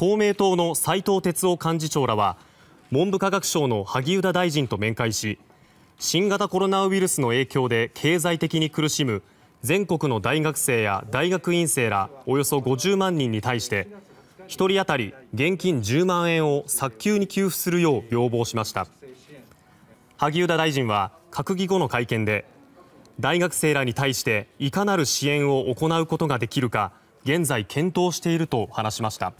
公明党の斉藤哲夫幹事長らは文部科学省の萩生田大臣と面会し新型コロナウイルスの影響で経済的に苦しむ全国の大学生や大学院生らおよそ50万人に対して1人当たり現金10万円を早急に給付するよう要望しました萩生田大臣は閣議後の会見で大学生らに対していかなる支援を行うことができるか現在検討していると話しました。